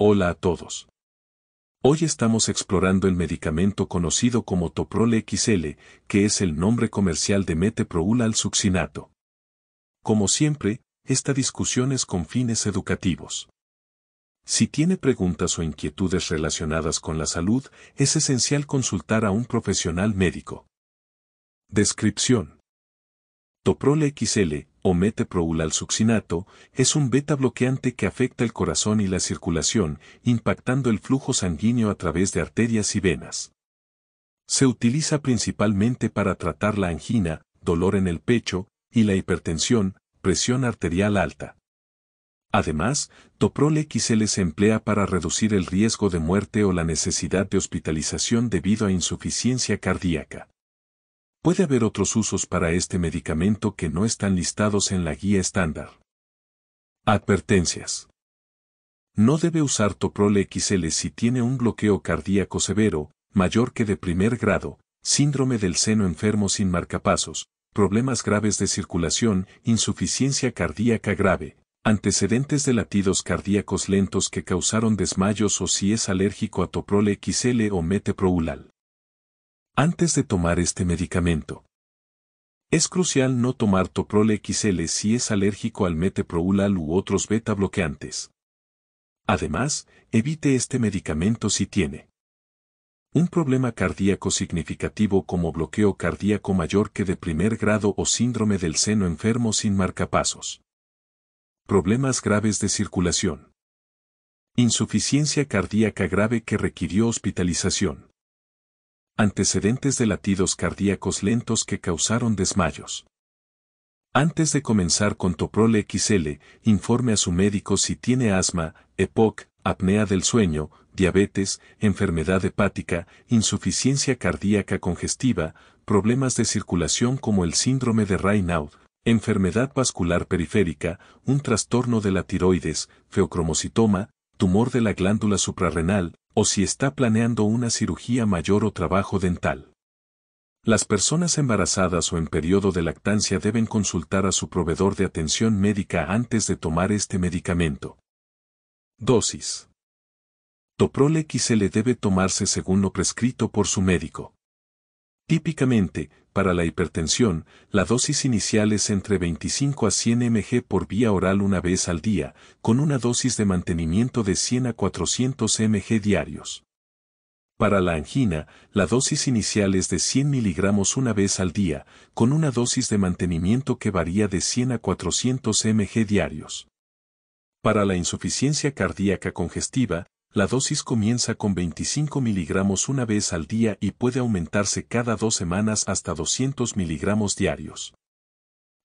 Hola a todos. Hoy estamos explorando el medicamento conocido como Toprol XL, que es el nombre comercial de Meteproul al succinato. Como siempre, esta discusión es con fines educativos. Si tiene preguntas o inquietudes relacionadas con la salud, es esencial consultar a un profesional médico. Descripción. Toprol XL o succinato, es un beta bloqueante que afecta el corazón y la circulación, impactando el flujo sanguíneo a través de arterias y venas. Se utiliza principalmente para tratar la angina, dolor en el pecho, y la hipertensión, presión arterial alta. Además, Toprol XL se emplea para reducir el riesgo de muerte o la necesidad de hospitalización debido a insuficiencia cardíaca. Puede haber otros usos para este medicamento que no están listados en la guía estándar. Advertencias. No debe usar Toprol XL si tiene un bloqueo cardíaco severo, mayor que de primer grado, síndrome del seno enfermo sin marcapasos, problemas graves de circulación, insuficiencia cardíaca grave, antecedentes de latidos cardíacos lentos que causaron desmayos o si es alérgico a Toprol XL o Metoprolol antes de tomar este medicamento. Es crucial no tomar Toprol XL si es alérgico al metoprolol u otros beta bloqueantes. Además, evite este medicamento si tiene un problema cardíaco significativo como bloqueo cardíaco mayor que de primer grado o síndrome del seno enfermo sin marcapasos. Problemas graves de circulación. Insuficiencia cardíaca grave que requirió hospitalización antecedentes de latidos cardíacos lentos que causaron desmayos. Antes de comenzar con Toprol XL, informe a su médico si tiene asma, EPOC, apnea del sueño, diabetes, enfermedad hepática, insuficiencia cardíaca congestiva, problemas de circulación como el síndrome de Raynaud, enfermedad vascular periférica, un trastorno de la tiroides, feocromocitoma, tumor de la glándula suprarrenal, o si está planeando una cirugía mayor o trabajo dental. Las personas embarazadas o en periodo de lactancia deben consultar a su proveedor de atención médica antes de tomar este medicamento. Dosis. Toprole XL debe tomarse según lo prescrito por su médico. Típicamente, para la hipertensión, la dosis inicial es entre 25 a 100 mg por vía oral una vez al día, con una dosis de mantenimiento de 100 a 400 mg diarios. Para la angina, la dosis inicial es de 100 miligramos una vez al día, con una dosis de mantenimiento que varía de 100 a 400 mg diarios. Para la insuficiencia cardíaca congestiva, la dosis comienza con 25 miligramos una vez al día y puede aumentarse cada dos semanas hasta 200 miligramos diarios.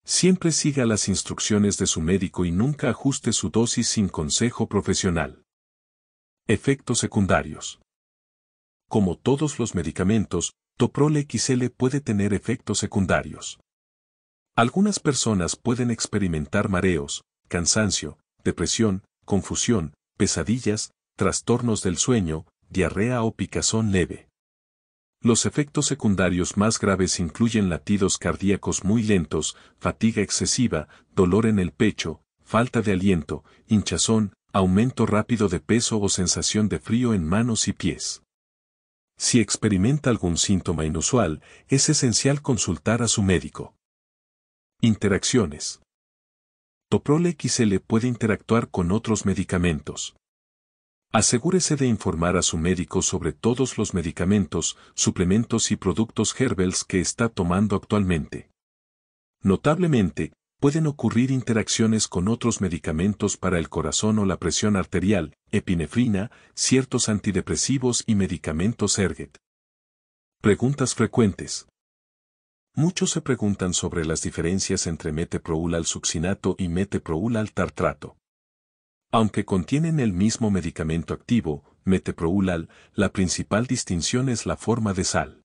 Siempre siga las instrucciones de su médico y nunca ajuste su dosis sin consejo profesional. Efectos secundarios. Como todos los medicamentos, Toprol XL puede tener efectos secundarios. Algunas personas pueden experimentar mareos, cansancio, depresión, confusión, pesadillas, trastornos del sueño, diarrea o picazón leve. Los efectos secundarios más graves incluyen latidos cardíacos muy lentos, fatiga excesiva, dolor en el pecho, falta de aliento, hinchazón, aumento rápido de peso o sensación de frío en manos y pies. Si experimenta algún síntoma inusual, es esencial consultar a su médico. Interacciones. Toprol XL puede interactuar con otros medicamentos. Asegúrese de informar a su médico sobre todos los medicamentos, suplementos y productos Herbels que está tomando actualmente. Notablemente, pueden ocurrir interacciones con otros medicamentos para el corazón o la presión arterial, epinefrina, ciertos antidepresivos y medicamentos Erget. Preguntas frecuentes. Muchos se preguntan sobre las diferencias entre meteproul al succinato y meteproul al tartrato. Aunque contienen el mismo medicamento activo, Meteproulal, la principal distinción es la forma de sal.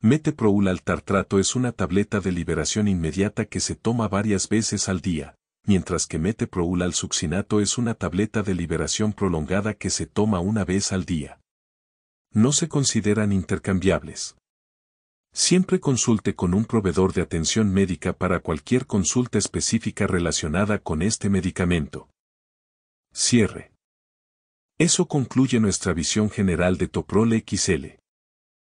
Meteproulal tartrato es una tableta de liberación inmediata que se toma varias veces al día, mientras que Meteproulal succinato es una tableta de liberación prolongada que se toma una vez al día. No se consideran intercambiables. Siempre consulte con un proveedor de atención médica para cualquier consulta específica relacionada con este medicamento. Cierre. Eso concluye nuestra visión general de Toprol XL.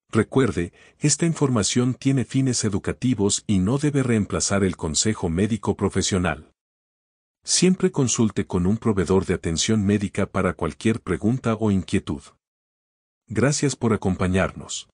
Recuerde, esta información tiene fines educativos y no debe reemplazar el consejo médico profesional. Siempre consulte con un proveedor de atención médica para cualquier pregunta o inquietud. Gracias por acompañarnos.